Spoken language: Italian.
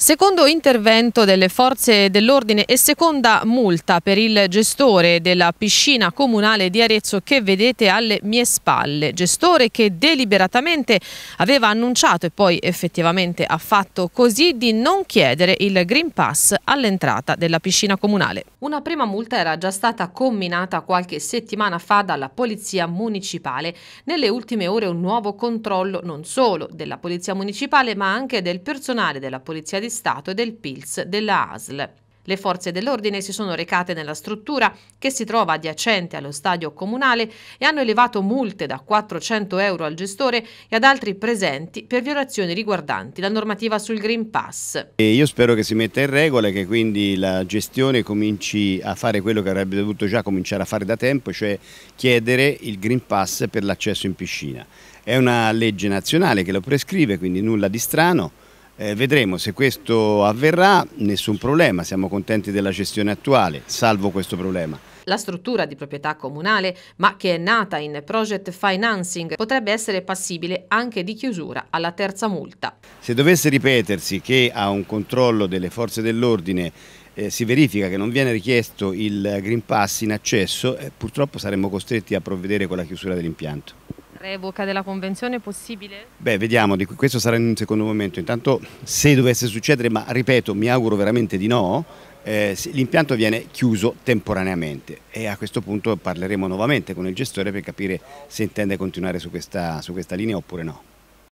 Secondo intervento delle forze dell'ordine e seconda multa per il gestore della piscina comunale di Arezzo che vedete alle mie spalle, gestore che deliberatamente aveva annunciato e poi effettivamente ha fatto così di non chiedere il Green Pass all'entrata della piscina comunale. Una prima multa era già stata comminata qualche settimana fa dalla Polizia Municipale. Nelle ultime ore un nuovo controllo non solo della Polizia Municipale ma anche del personale della Polizia di di Stato e del PILS della ASL. Le forze dell'ordine si sono recate nella struttura che si trova adiacente allo stadio comunale e hanno elevato multe da 400 euro al gestore e ad altri presenti per violazioni riguardanti la normativa sul Green Pass. E io spero che si metta in regola e che quindi la gestione cominci a fare quello che avrebbe dovuto già cominciare a fare da tempo, cioè chiedere il Green Pass per l'accesso in piscina. È una legge nazionale che lo prescrive, quindi nulla di strano eh, vedremo se questo avverrà, nessun problema, siamo contenti della gestione attuale, salvo questo problema. La struttura di proprietà comunale, ma che è nata in project financing, potrebbe essere passibile anche di chiusura alla terza multa. Se dovesse ripetersi che a un controllo delle forze dell'ordine eh, si verifica che non viene richiesto il Green Pass in accesso, eh, purtroppo saremmo costretti a provvedere con la chiusura dell'impianto. Revoca della convenzione possibile? Beh, vediamo, questo sarà in un secondo momento. Intanto se dovesse succedere, ma ripeto, mi auguro veramente di no, eh, l'impianto viene chiuso temporaneamente e a questo punto parleremo nuovamente con il gestore per capire se intende continuare su questa, su questa linea oppure no.